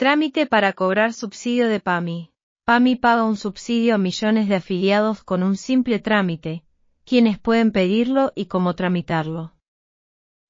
Trámite para cobrar subsidio de PAMI. PAMI paga un subsidio a millones de afiliados con un simple trámite, quienes pueden pedirlo y cómo tramitarlo.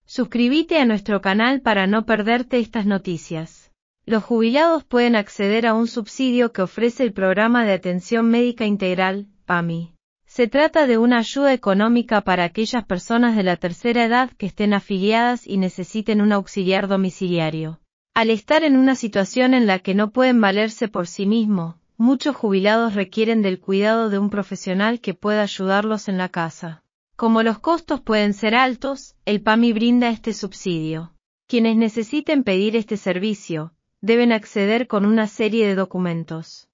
Suscríbete a nuestro canal para no perderte estas noticias. Los jubilados pueden acceder a un subsidio que ofrece el Programa de Atención Médica Integral, PAMI. Se trata de una ayuda económica para aquellas personas de la tercera edad que estén afiliadas y necesiten un auxiliar domiciliario. Al estar en una situación en la que no pueden valerse por sí mismos, muchos jubilados requieren del cuidado de un profesional que pueda ayudarlos en la casa. Como los costos pueden ser altos, el PAMI brinda este subsidio. Quienes necesiten pedir este servicio, deben acceder con una serie de documentos.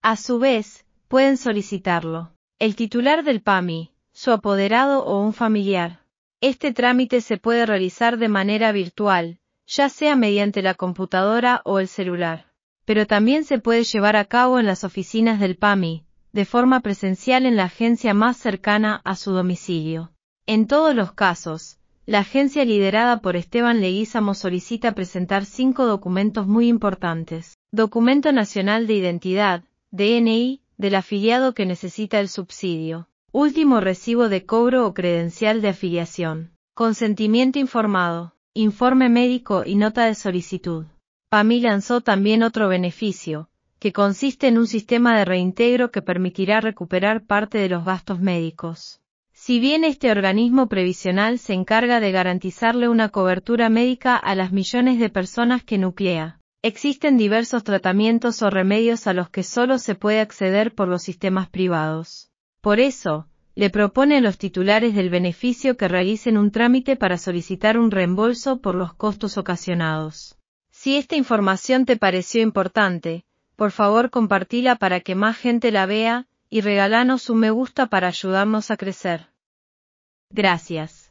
A su vez, pueden solicitarlo. El titular del PAMI, su apoderado o un familiar. Este trámite se puede realizar de manera virtual, ya sea mediante la computadora o el celular. Pero también se puede llevar a cabo en las oficinas del PAMI, de forma presencial en la agencia más cercana a su domicilio. En todos los casos, la agencia liderada por Esteban Leguízamo solicita presentar cinco documentos muy importantes. Documento Nacional de Identidad, DNI, del afiliado que necesita el subsidio. Último recibo de cobro o credencial de afiliación. Consentimiento informado informe médico y nota de solicitud. PAMI lanzó también otro beneficio, que consiste en un sistema de reintegro que permitirá recuperar parte de los gastos médicos. Si bien este organismo previsional se encarga de garantizarle una cobertura médica a las millones de personas que nuclea, existen diversos tratamientos o remedios a los que solo se puede acceder por los sistemas privados. Por eso, le propone a los titulares del beneficio que realicen un trámite para solicitar un reembolso por los costos ocasionados. Si esta información te pareció importante, por favor compartila para que más gente la vea y regálanos un me gusta para ayudarnos a crecer. Gracias.